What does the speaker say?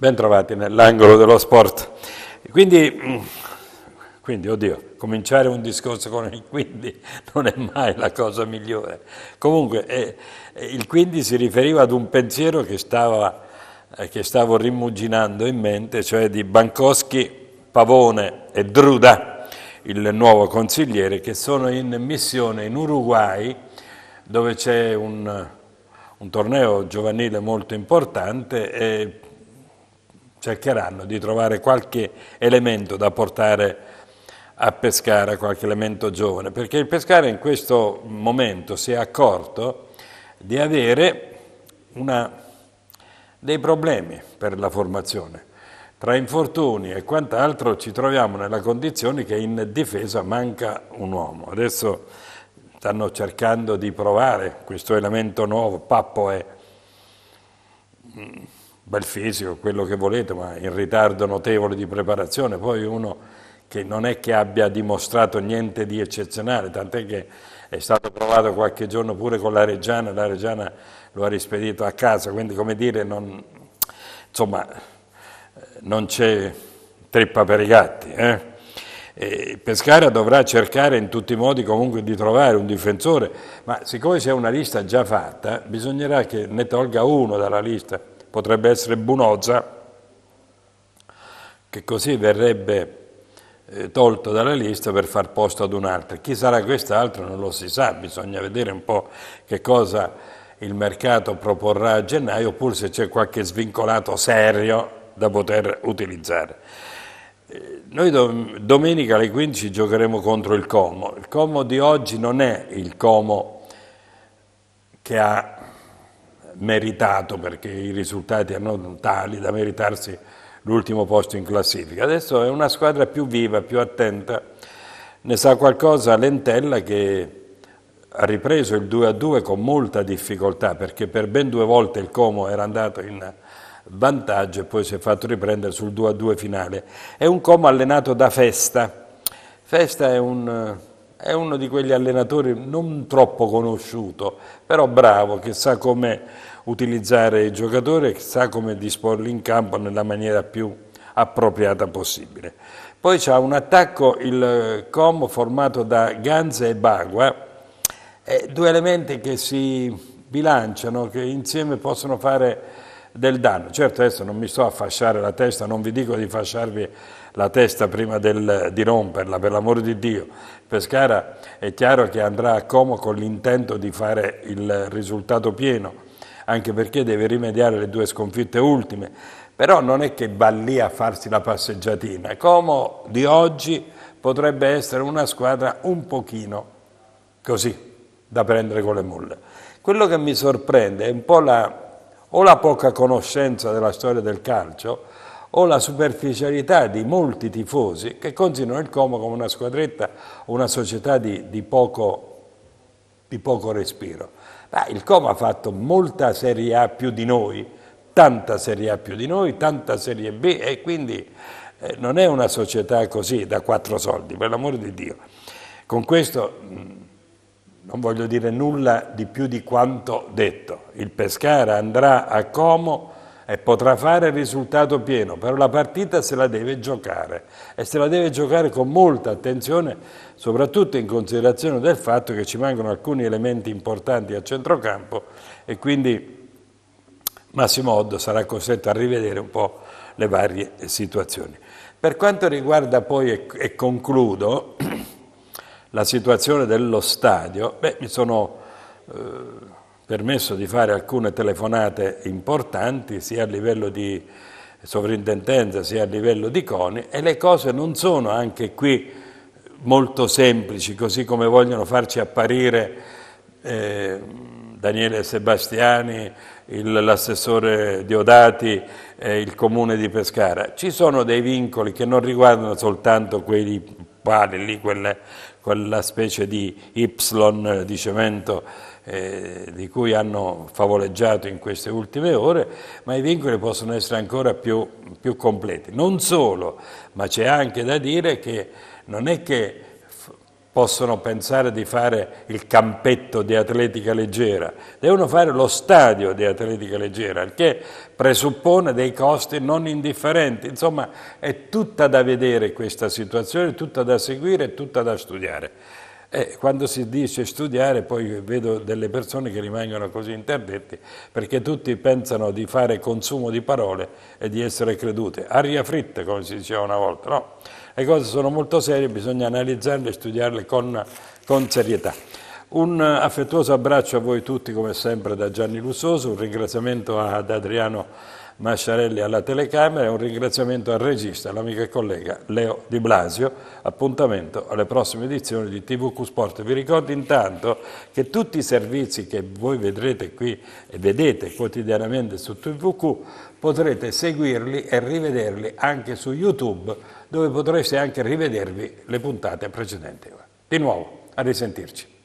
Bentrovati nell'angolo dello sport. Quindi, quindi, oddio, cominciare un discorso con il quindi non è mai la cosa migliore. Comunque, eh, il quindi si riferiva ad un pensiero che, stava, eh, che stavo rimuginando in mente, cioè di Bankowski, Pavone e Druda, il nuovo consigliere, che sono in missione in Uruguay, dove c'è un, un torneo giovanile molto importante cercheranno di trovare qualche elemento da portare a Pescara, qualche elemento giovane, perché il Pescara in questo momento si è accorto di avere una, dei problemi per la formazione. Tra infortuni e quant'altro ci troviamo nella condizione che in difesa manca un uomo. Adesso stanno cercando di provare questo elemento nuovo, Pappo è bel fisico, quello che volete, ma in ritardo notevole di preparazione, poi uno che non è che abbia dimostrato niente di eccezionale, tant'è che è stato provato qualche giorno pure con la Reggiana, la Reggiana lo ha rispedito a casa, quindi come dire, non, insomma, eh, non c'è trippa per i gatti. Eh? Eh, Pescara dovrà cercare in tutti i modi comunque di trovare un difensore, ma siccome c'è una lista già fatta, bisognerà che ne tolga uno dalla lista, potrebbe essere Bunozza, che così verrebbe eh, tolto dalla lista per far posto ad un altro. Chi sarà quest'altro non lo si sa, bisogna vedere un po' che cosa il mercato proporrà a gennaio, oppure se c'è qualche svincolato serio da poter utilizzare. Eh, noi do, domenica alle 15 giocheremo contro il Como. Il Como di oggi non è il Como che ha meritato perché i risultati erano tali da meritarsi l'ultimo posto in classifica. Adesso è una squadra più viva, più attenta. Ne sa qualcosa Lentella che ha ripreso il 2-2 con molta difficoltà perché per ben due volte il Como era andato in vantaggio e poi si è fatto riprendere sul 2-2 finale. È un Como allenato da Festa. Festa è, un, è uno di quegli allenatori non troppo conosciuto, però bravo, che sa come utilizzare i giocatori, che sa come disporli in campo nella maniera più appropriata possibile. Poi c'è un attacco, il Como, formato da Ganza e Bagua, due elementi che si bilanciano, che insieme possono fare del danno. Certo adesso non mi sto a fasciare la testa, non vi dico di fasciarvi la testa prima del, di romperla, per l'amor di Dio. Pescara è chiaro che andrà a Como con l'intento di fare il risultato pieno, anche perché deve rimediare le due sconfitte ultime. Però non è che va lì a farsi la passeggiatina. Como di oggi potrebbe essere una squadra un pochino così, da prendere con le mulle. Quello che mi sorprende è un po' la o la poca conoscenza della storia del calcio o la superficialità di molti tifosi che considerano il Como come una squadretta o una società di, di, poco, di poco, respiro. Ma il Como ha fatto molta Serie A più di noi, tanta Serie A più di noi, tanta Serie B e quindi eh, non è una società così da quattro soldi, per l'amor di Dio. Con questo non voglio dire nulla di più di quanto detto. Il Pescara andrà a Como e potrà fare il risultato pieno, però la partita se la deve giocare e se la deve giocare con molta attenzione, soprattutto in considerazione del fatto che ci mancano alcuni elementi importanti a centrocampo e quindi Massimo Oddo sarà costretto a rivedere un po' le varie situazioni. Per quanto riguarda poi, e concludo, la situazione dello stadio, beh, mi sono eh, permesso di fare alcune telefonate importanti sia a livello di sovrintendenza sia a livello di CONI e le cose non sono anche qui molto semplici, così come vogliono farci apparire eh, Daniele Sebastiani, l'assessore Diodati e il comune di Pescara. Ci sono dei vincoli che non riguardano soltanto quei quale lì quella, quella specie di Y di cemento eh, di cui hanno favoleggiato in queste ultime ore, ma i vincoli possono essere ancora più, più completi. Non solo, ma c'è anche da dire che non è che possono pensare di fare il campetto di atletica leggera, devono fare lo stadio di atletica leggera, il che presuppone dei costi non indifferenti. Insomma, è tutta da vedere questa situazione, tutta da seguire, tutta da studiare. Eh, quando si dice studiare poi vedo delle persone che rimangono così interdetti perché tutti pensano di fare consumo di parole e di essere credute. Aria fritta, come si diceva una volta, no? Le cose sono molto serie, bisogna analizzarle e studiarle con, con serietà. Un affettuoso abbraccio a voi tutti come sempre da Gianni Lussoso, un ringraziamento ad Adriano Masciarelli alla telecamera e un ringraziamento al regista, all'amico e collega Leo Di Blasio. Appuntamento alle prossime edizioni di TVQ Sport. Vi ricordo intanto che tutti i servizi che voi vedrete qui e vedete quotidianamente su TVQ potrete seguirli e rivederli anche su YouTube dove potreste anche rivedervi le puntate precedenti. Di nuovo, a risentirci.